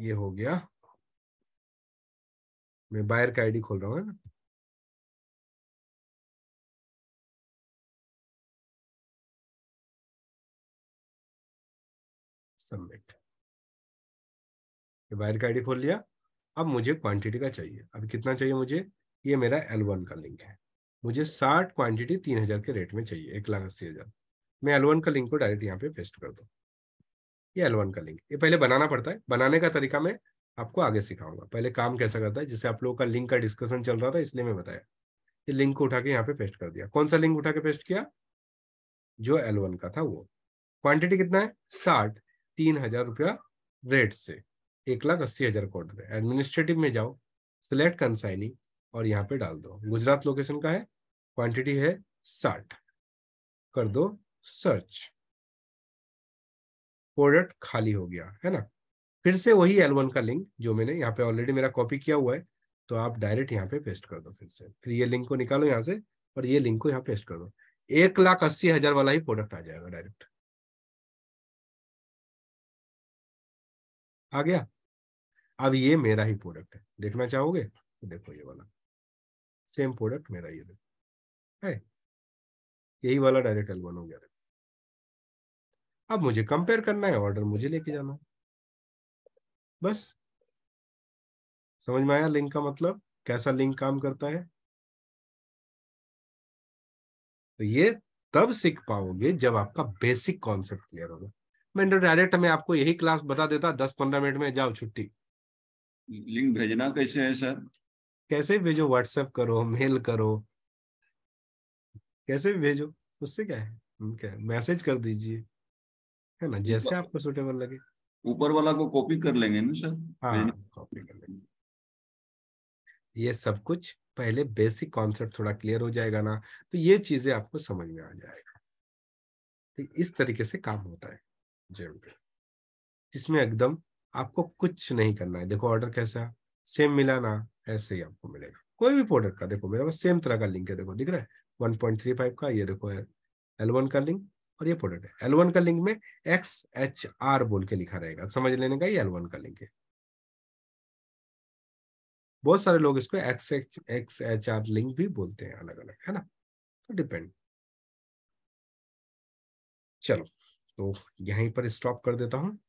ये हो गया मैं बायर का आईडी खोल रहा हूं सबमिट ये बायर का आईडी खोल लिया अब मुझे क्वांटिटी का चाहिए अब कितना चाहिए मुझे ये मेरा एल वन का लिंक है मुझे साठ क्वांटिटी तीन हजार के रेट में चाहिए एक लाख अस्सी हजार मैं एल वन का लिंक को डायरेक्ट यहाँ पे पेस्ट कर दू ये एल वन का लिंक ये पहले बनाना पड़ता है बनाने का तरीका मैं आपको आगे सिखाऊंगा पहले काम कैसा करता है जिससे आप लोगों का लिंक का डिस्कशन चल रहा था इसलिए मैं बताया ये लिंक को उठा के यहाँ पे पेस्ट कर दिया कौन सा लिंक उठा के पेस्ट किया जो एल वन का था वो क्वांटिटी कितना है साठ तीन हजार रुपया रेट से एक लाख अस्सी हजार कोड क्वार्टर एडमिनिस्ट्रेटिव में जाओ सिलेक्ट कंसाइनिंग और यहाँ पे डाल दो गुजरात लोकेशन का है क्वांटिटी है साठ कर दो सर्च प्रोडक्ट खाली हो गया है ना फिर से वही एल का लिंक जो मैंने यहाँ पे ऑलरेडी मेरा कॉपी किया हुआ है तो आप डायरेक्ट यहाँ पे पेस्ट कर दो फिर से फिर ये लिंक को निकालो यहाँ से और ये लिंक को यहाँ पेस्ट कर दो एक लाख अस्सी हजार वाला ही प्रोडक्ट आ जाएगा डायरेक्ट आ गया अब ये मेरा ही प्रोडक्ट है देखना चाहोगे तो देखो ये वाला सेम प्रोडक्ट मेरा ये है यही वाला डायरेक्ट एलवन हो गया अब मुझे कंपेयर करना है ऑर्डर मुझे लेके जाना है बस समझ में आया लिंक का मतलब कैसा लिंक काम करता है तो ये तब सीख पाओगे जब आपका बेसिक कॉन्सेप्ट क्लियर होगा मैं डायरेक्ट में आपको यही क्लास बता देता दस पंद्रह मिनट में जाओ छुट्टी लिंक भेजना कैसे है सर कैसे भेजो व्हाट्सएप करो मेल करो कैसे भेजो उससे क्या है क्या मैसेज कर दीजिए है ना जैसे आपको सुटेबल लगे ऊपर वाला को कॉपी कर लेंगे ना सर हाँ कॉपी कर लेंगे ये सब कुछ पहले बेसिक कॉन्सेप्ट थोड़ा क्लियर हो जाएगा ना तो ये चीजें आपको समझ में आ जाएगा तो इस तरीके से काम होता है जेम जिसमें एकदम आपको कुछ नहीं करना है देखो ऑर्डर कैसा सेम मिला ना ऐसे ही आपको मिलेगा कोई भी प्रोडक्ट का देखो मेरा सेम तरह का लिंक है देखो दिख रहा है फाइव का ये देखो है L1 का लिंक और ये प्रोडक्ट है एल का लिंक में एक्स एच आर बोल के लिखा रहेगा समझ लेने का ये एल का लिंक है बहुत सारे लोग इसको X H X H R link भी बोलते हैं अलग अलग है ना तो डिपेंड चलो तो यहीं पर स्टॉप कर देता हूं